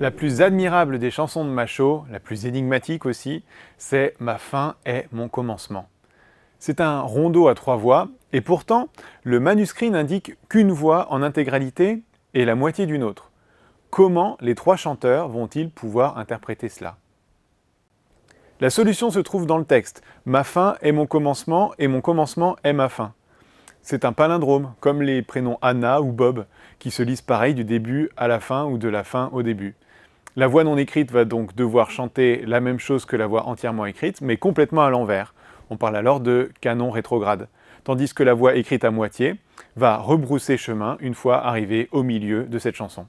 La plus admirable des chansons de Machaut, la plus énigmatique aussi, c'est Ma fin est mon commencement. C'est un rondeau à trois voix, et pourtant, le manuscrit n'indique qu'une voix en intégralité et la moitié d'une autre. Comment les trois chanteurs vont-ils pouvoir interpréter cela la solution se trouve dans le texte. Ma fin est mon commencement et mon commencement est ma fin. C'est un palindrome, comme les prénoms Anna ou Bob, qui se lisent pareil du début à la fin ou de la fin au début. La voix non écrite va donc devoir chanter la même chose que la voix entièrement écrite, mais complètement à l'envers. On parle alors de canon rétrograde. Tandis que la voix écrite à moitié va rebrousser chemin une fois arrivée au milieu de cette chanson.